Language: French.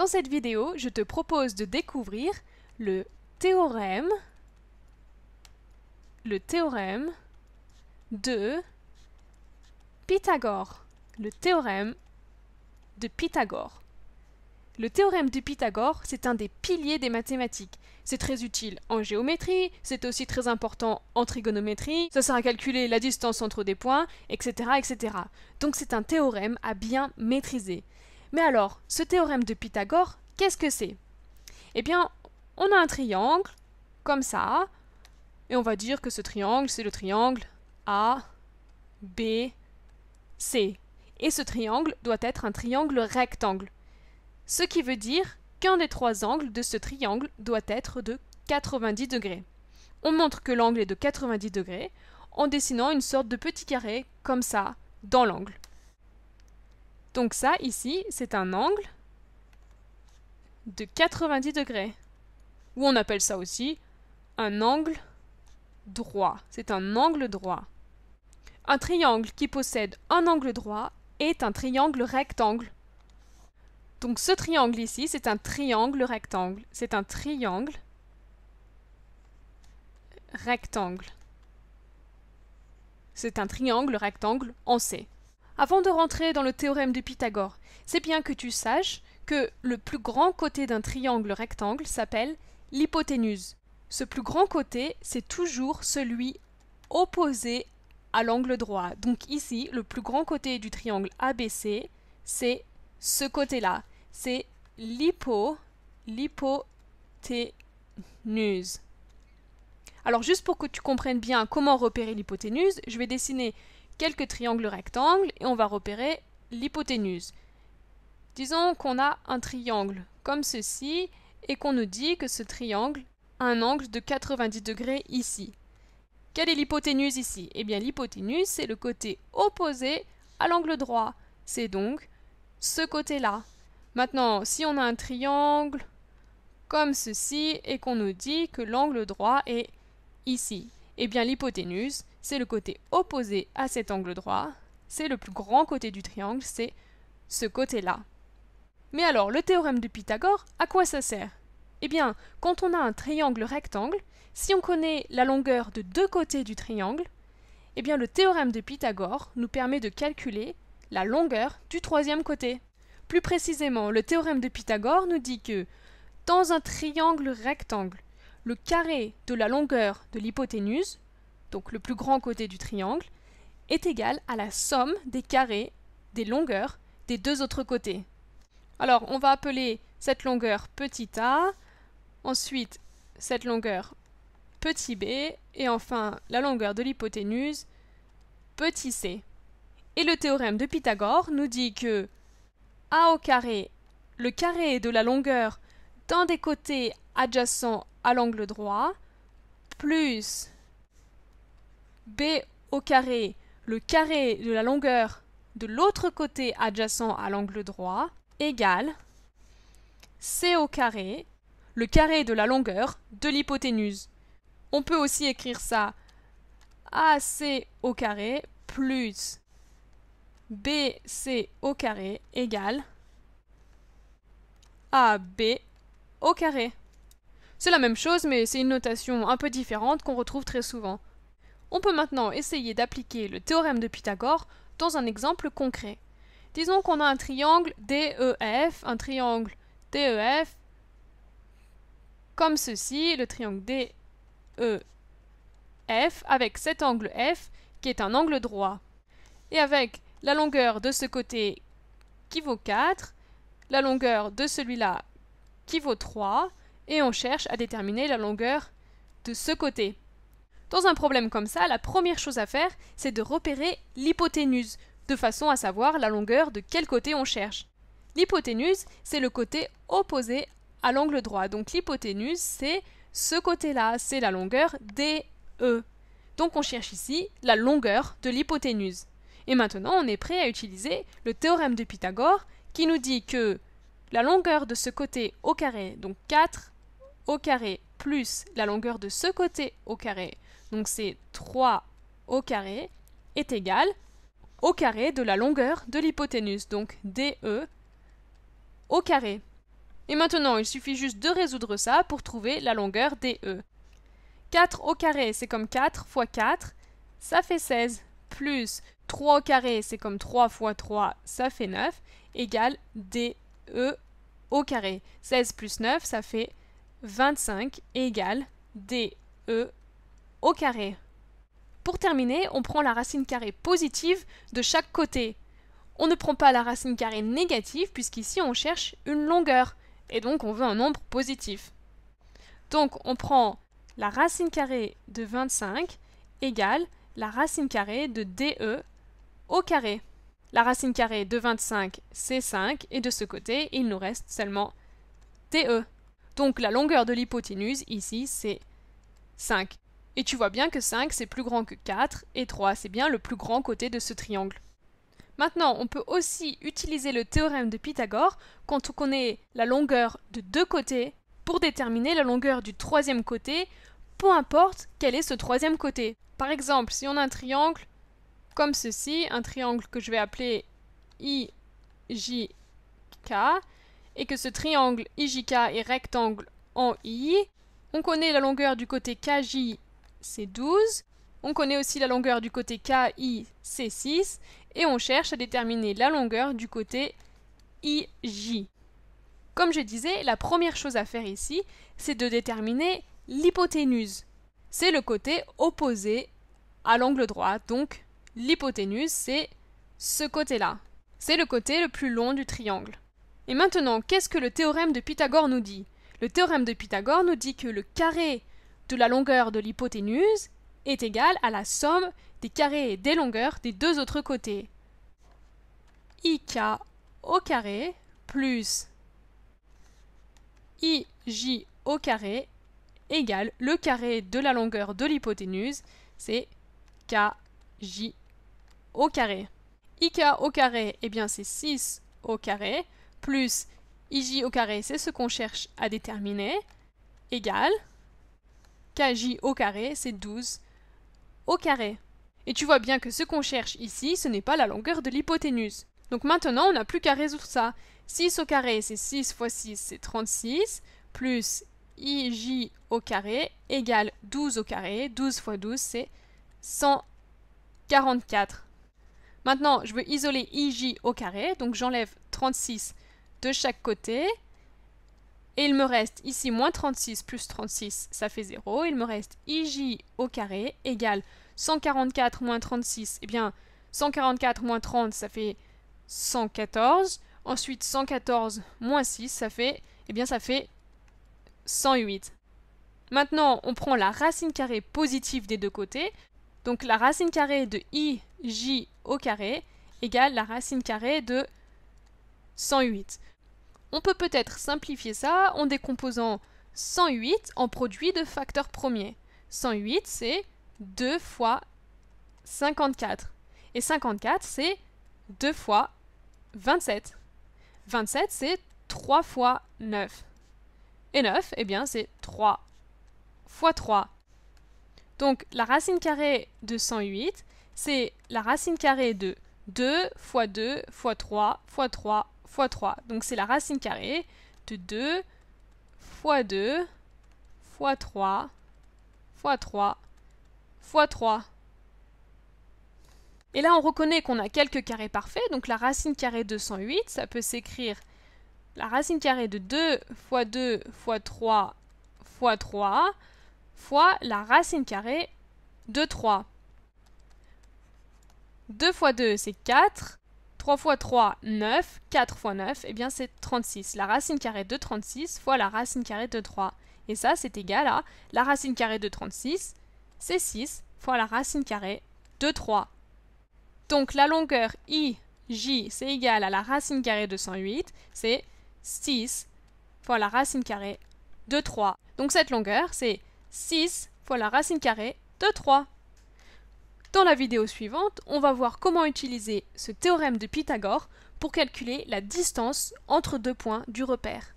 Dans cette vidéo, je te propose de découvrir le théorème, le théorème de Pythagore. Le théorème de Pythagore. Le théorème de Pythagore, c'est un des piliers des mathématiques. C'est très utile en géométrie, c'est aussi très important en trigonométrie, ça sert à calculer la distance entre des points, etc. etc. Donc c'est un théorème à bien maîtriser. Mais alors, ce théorème de Pythagore, qu'est-ce que c'est Eh bien, on a un triangle, comme ça, et on va dire que ce triangle, c'est le triangle A, B, C. Et ce triangle doit être un triangle rectangle. Ce qui veut dire qu'un des trois angles de ce triangle doit être de 90 degrés. On montre que l'angle est de 90 degrés en dessinant une sorte de petit carré comme ça dans l'angle. Donc ça, ici, c'est un angle de 90 degrés. Ou on appelle ça aussi un angle droit. C'est un angle droit. Un triangle qui possède un angle droit est un triangle rectangle. Donc ce triangle ici, c'est un triangle rectangle. C'est un triangle rectangle. C'est un triangle rectangle en C. Avant de rentrer dans le théorème de Pythagore, c'est bien que tu saches que le plus grand côté d'un triangle rectangle s'appelle l'hypoténuse. Ce plus grand côté, c'est toujours celui opposé à l'angle droit. Donc ici, le plus grand côté du triangle ABC, c'est ce côté-là. C'est l'hypo, l'hypoténuse. Alors juste pour que tu comprennes bien comment repérer l'hypoténuse, je vais dessiner quelques triangles rectangles et on va repérer l'hypoténuse. Disons qu'on a un triangle comme ceci et qu'on nous dit que ce triangle a un angle de 90 degrés ici. Quelle est l'hypoténuse ici Eh bien l'hypoténuse c'est le côté opposé à l'angle droit. C'est donc ce côté-là. Maintenant, si on a un triangle comme ceci et qu'on nous dit que l'angle droit est ici, eh bien l'hypoténuse c'est le côté opposé à cet angle droit, c'est le plus grand côté du triangle, c'est ce côté-là. Mais alors, le théorème de Pythagore, à quoi ça sert Eh bien, quand on a un triangle rectangle, si on connaît la longueur de deux côtés du triangle, eh bien le théorème de Pythagore nous permet de calculer la longueur du troisième côté. Plus précisément, le théorème de Pythagore nous dit que dans un triangle rectangle, le carré de la longueur de l'hypoténuse donc le plus grand côté du triangle, est égal à la somme des carrés des longueurs des deux autres côtés. Alors on va appeler cette longueur petit a, ensuite cette longueur petit b, et enfin la longueur de l'hypoténuse petit c. Et le théorème de Pythagore nous dit que a au carré, le carré de la longueur d'un des côtés adjacents à l'angle droit, plus b au carré, le carré de la longueur de l'autre côté adjacent à l'angle droit, égale c au carré, le carré de la longueur de l'hypoténuse. On peut aussi écrire ça c au carré plus BC au carré égale AB au carré. C'est la même chose, mais c'est une notation un peu différente qu'on retrouve très souvent. On peut maintenant essayer d'appliquer le théorème de Pythagore dans un exemple concret. Disons qu'on a un triangle DEF, un triangle DEF comme ceci, le triangle DEF avec cet angle F qui est un angle droit. Et avec la longueur de ce côté qui vaut 4, la longueur de celui-là qui vaut 3, et on cherche à déterminer la longueur de ce côté. Dans un problème comme ça, la première chose à faire, c'est de repérer l'hypoténuse, de façon à savoir la longueur de quel côté on cherche. L'hypoténuse, c'est le côté opposé à l'angle droit. Donc l'hypoténuse, c'est ce côté-là, c'est la longueur DE. E. Donc on cherche ici la longueur de l'hypoténuse. Et maintenant, on est prêt à utiliser le théorème de Pythagore qui nous dit que la longueur de ce côté au carré, donc 4 au carré plus la longueur de ce côté au carré donc c'est 3 au carré, est égal au carré de la longueur de l'hypoténuse, donc DE au carré. Et maintenant, il suffit juste de résoudre ça pour trouver la longueur DE. 4 au carré, c'est comme 4 fois 4, ça fait 16, plus 3 au carré, c'est comme 3 fois 3, ça fait 9, égale DE au carré. 16 plus 9, ça fait 25, égale DE au carré. Pour terminer, on prend la racine carrée positive de chaque côté. On ne prend pas la racine carrée négative puisqu'ici on cherche une longueur et donc on veut un nombre positif. Donc on prend la racine carrée de 25 égale la racine carrée de DE au carré. La racine carrée de 25, c'est 5, et de ce côté, il nous reste seulement DE. Donc la longueur de l'hypoténuse, ici, c'est 5. Et tu vois bien que 5 c'est plus grand que 4 et 3 c'est bien le plus grand côté de ce triangle. Maintenant, on peut aussi utiliser le théorème de Pythagore quand on connaît la longueur de deux côtés pour déterminer la longueur du troisième côté, peu importe quel est ce troisième côté. Par exemple, si on a un triangle comme ceci, un triangle que je vais appeler IJK, et que ce triangle IJK est rectangle en I, on connaît la longueur du côté KJ c'est 12. On connaît aussi la longueur du côté KI, c'est 6. Et on cherche à déterminer la longueur du côté IJ. Comme je disais, la première chose à faire ici, c'est de déterminer l'hypoténuse. C'est le côté opposé à l'angle droit, donc l'hypoténuse, c'est ce côté-là. C'est le côté le plus long du triangle. Et maintenant, qu'est-ce que le théorème de Pythagore nous dit Le théorème de Pythagore nous dit que le carré de la longueur de l'hypoténuse est égale à la somme des carrés des longueurs des deux autres côtés. IK au carré plus IJ au carré égale le carré de la longueur de l'hypoténuse, c'est KJ au carré. IK au carré, eh bien c'est 6 au carré, plus IJ au carré, c'est ce qu'on cherche à déterminer, égale kj au carré, c'est 12 au carré. Et tu vois bien que ce qu'on cherche ici, ce n'est pas la longueur de l'hypoténuse. Donc maintenant, on n'a plus qu'à résoudre ça. 6 au carré, c'est 6 fois 6, c'est 36, plus ij au carré égale 12 au carré. 12 fois 12, c'est 144. Maintenant, je veux isoler ij au carré, donc j'enlève 36 de chaque côté. Et il me reste ici moins 36 plus 36, ça fait 0. Il me reste IJ au carré égale 144 moins 36, eh bien 144 moins 30, ça fait 114. Ensuite 114 moins 6, ça fait, eh bien, ça fait 108. Maintenant, on prend la racine carrée positive des deux côtés. Donc la racine carrée de IJ au carré égale la racine carrée de 108. On peut peut-être simplifier ça en décomposant 108 en produit de facteurs premiers. 108, c'est 2 fois 54. Et 54, c'est 2 fois 27. 27, c'est 3 fois 9. Et 9, eh bien, c'est 3 fois 3. Donc, la racine carrée de 108, c'est la racine carrée de 2 fois 2 fois 3 fois 3 3. Donc c'est la racine carrée de 2 fois 2 fois 3 fois 3 fois 3. Et là, on reconnaît qu'on a quelques carrés parfaits, donc la racine carrée de 108, ça peut s'écrire la racine carrée de 2 fois 2 fois 3 fois 3 fois la racine carrée de 3. 2 fois 2, c'est 4. 3 fois 3, 9. 4 fois 9, et eh bien c'est 36. La racine carrée de 36 fois la racine carrée de 3. Et ça, c'est égal à la racine carrée de 36, c'est 6 fois la racine carrée de 3. Donc la longueur i, j, c'est égal à la racine carrée de 108, c'est 6 fois la racine carrée de 3. Donc cette longueur, c'est 6 fois la racine carrée de 3. Dans la vidéo suivante, on va voir comment utiliser ce théorème de Pythagore pour calculer la distance entre deux points du repère.